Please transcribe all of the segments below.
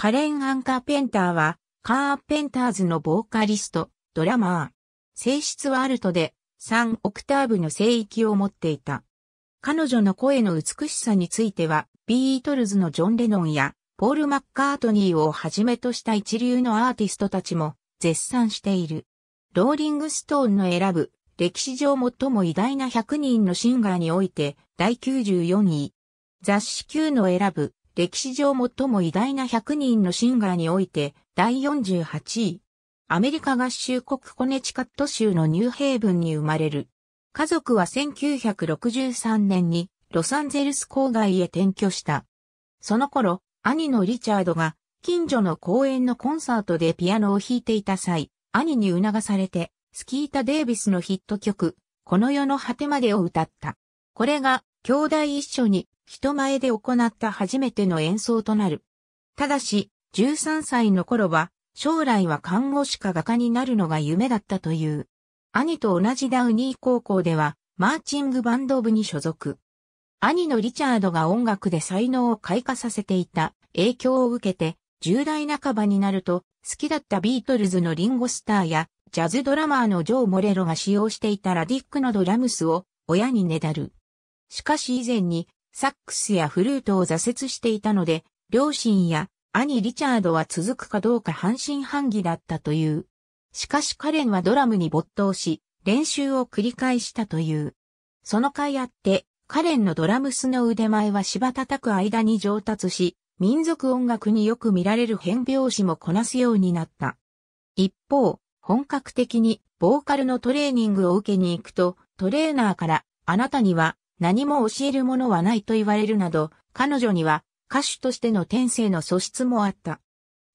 カレン・アン・カーペンターは、カーペンターズのボーカリスト、ドラマー。性質はアルトで、3オクターブの聖域を持っていた。彼女の声の美しさについては、ビートルズのジョン・レノンや、ポール・マッカートニーをはじめとした一流のアーティストたちも絶賛している。ローリング・ストーンの選ぶ歴史上最も偉大な100人のシンガーにおいて第94位。雑誌級の選ぶ歴史上最も偉大な100人のシンガーにおいて第48位。アメリカ合衆国コネチカット州のニューヘイブンに生まれる。家族は1963年にロサンゼルス郊外へ転居した。その頃、兄のリチャードが近所の公園のコンサートでピアノを弾いていた際、兄に促されて、スキータ・デイビスのヒット曲、この世の果てまでを歌った。これが兄弟一緒に人前で行った初めての演奏となる。ただし、13歳の頃は、将来は看護師か画家になるのが夢だったという。兄と同じダウニー高校では、マーチングバンド部に所属。兄のリチャードが音楽で才能を開花させていた影響を受けて、10代半ばになると、好きだったビートルズのリンゴスターや、ジャズドラマーのジョー・モレロが使用していたラディックのドラムスを、親にねだる。しかし以前にサックスやフルートを挫折していたので、両親や兄リチャードは続くかどうか半信半疑だったという。しかしカレンはドラムに没頭し、練習を繰り返したという。その甲斐あって、カレンのドラムスの腕前は芝叩く間に上達し、民族音楽によく見られる変拍子もこなすようになった。一方、本格的にボーカルのトレーニングを受けに行くと、トレーナーから、あなたには何も教えるものはないと言われるなど、彼女には歌手としての天性の素質もあった。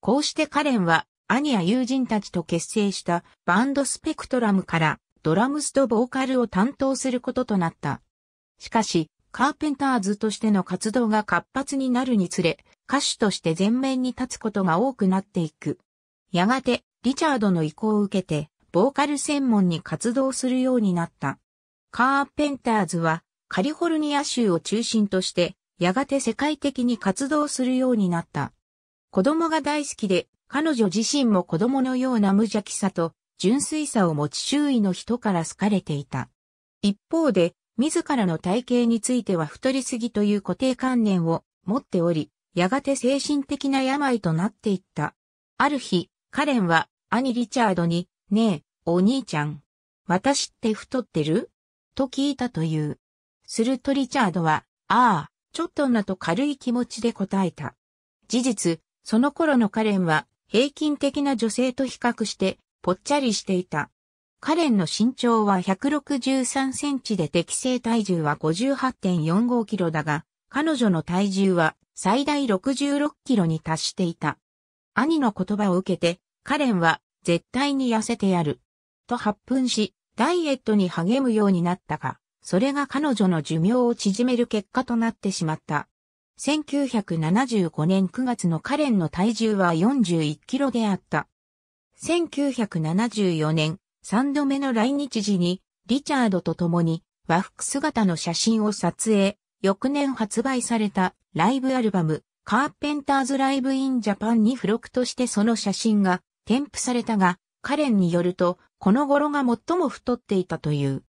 こうしてカレンは兄や友人たちと結成したバンドスペクトラムからドラムスとボーカルを担当することとなった。しかし、カーペンターズとしての活動が活発になるにつれ、歌手として前面に立つことが多くなっていく。やがて、リチャードの意向を受けて、ボーカル専門に活動するようになった。カーペンターズは、カリフォルニア州を中心として、やがて世界的に活動するようになった。子供が大好きで、彼女自身も子供のような無邪気さと、純粋さを持ち周囲の人から好かれていた。一方で、自らの体型については太りすぎという固定観念を持っており、やがて精神的な病となっていった。ある日、カレンは兄リチャードに、ねえ、お兄ちゃん。私って太ってると聞いたという。するとリチャードは、ああ、ちょっとなと軽い気持ちで答えた。事実、その頃のカレンは平均的な女性と比較してぽっちゃりしていた。カレンの身長は163センチで適正体重は58.45キロだが、彼女の体重は最大66キロに達していた。兄の言葉を受けて、カレンは絶対に痩せてやる。と発奮し、ダイエットに励むようになったが、それが彼女の寿命を縮める結果となってしまった。1975年9月のカレンの体重は41キロであった。1974年、3度目の来日時に、リチャードと共に和服姿の写真を撮影、翌年発売されたライブアルバム、カーペンターズライブインジャパンに付録としてその写真が添付されたが、カレンによると、この頃が最も太っていたという。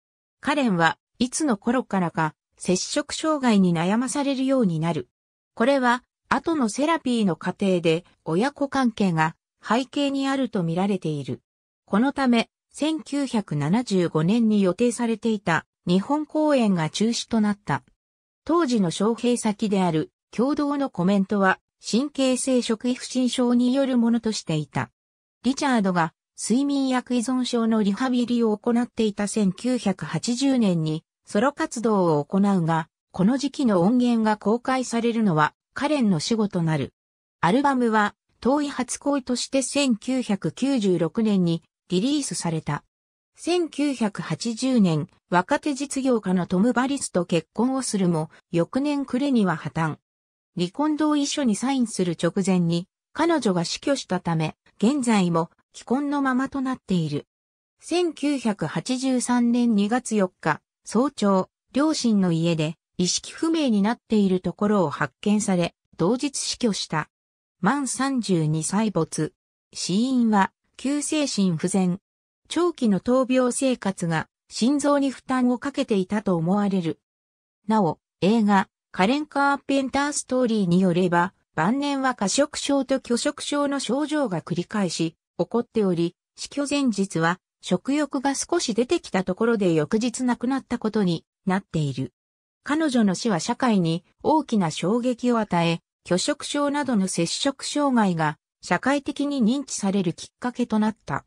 カレンはいつの頃からか、接触障害に悩まされるようになる。これは、後のセラピーの過程で親子関係が背景にあると見られている。このため、1975年に予定されていた日本公演が中止となった。当時の招聘先である共同のコメントは神経性食衣不振症によるものとしていた。リチャードが睡眠薬依存症のリハビリを行っていた1980年にソロ活動を行うが、この時期の音源が公開されるのはカレンの死後となる。アルバムは、遠い初恋として1996年にリリースされた。1980年、若手実業家のトム・バリスと結婚をするも、翌年暮れには破綻。離婚同意書にサインする直前に、彼女が死去したため、現在も既婚のままとなっている。1983年2月4日、早朝、両親の家で意識不明になっているところを発見され、同日死去した。満32歳没。死因は、急性心不全。長期の闘病生活が心臓に負担をかけていたと思われる。なお、映画、カレン・カーペンター・ストーリーによれば、晩年は過食症と拒食症の症状が繰り返し、起こっており、死去前日は食欲が少し出てきたところで翌日亡くなったことになっている。彼女の死は社会に大きな衝撃を与え、拒食症などの摂食障害が社会的に認知されるきっかけとなった。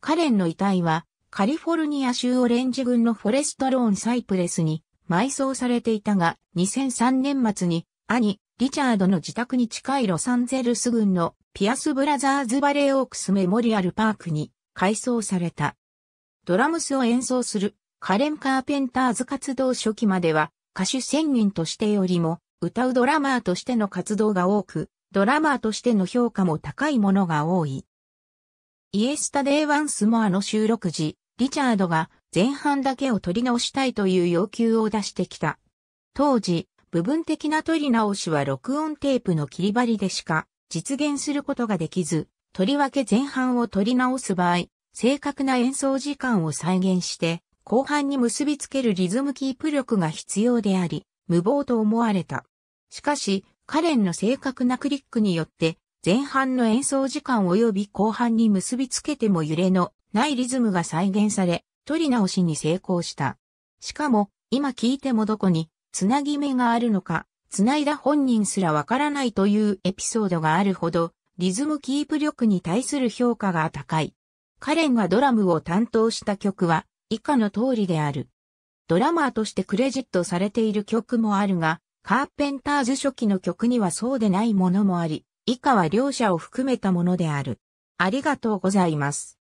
カレンの遺体はカリフォルニア州オレンジ郡のフォレストローンサイプレスに埋葬されていたが2003年末に兄リチャードの自宅に近いロサンゼルス郡のピアスブラザーズバレーオークスメモリアルパークに改装された。ドラムスを演奏するカレン・カーペンターズ活動初期までは歌手宣言としてよりも歌うドラマーとしての活動が多く、ドラマーとしての評価も高いものが多い。イエスタデイ・ワンスモアの収録時、リチャードが前半だけを取り直したいという要求を出してきた。当時、部分的な取り直しは録音テープの切り張りでしか実現することができず、とりわけ前半を取り直す場合、正確な演奏時間を再現して、後半に結びつけるリズムキープ力が必要であり、無謀と思われた。しかし、カレンの正確なクリックによって、前半の演奏時間及び後半に結びつけても揺れのないリズムが再現され、取り直しに成功した。しかも、今聞いてもどこに、つなぎ目があるのか、つないだ本人すらわからないというエピソードがあるほど、リズムキープ力に対する評価が高い。カレンがドラムを担当した曲は以下の通りである。ドラマーとしてクレジットされている曲もあるが、カーペンターズ初期の曲にはそうでないものもあり、以下は両者を含めたものである。ありがとうございます。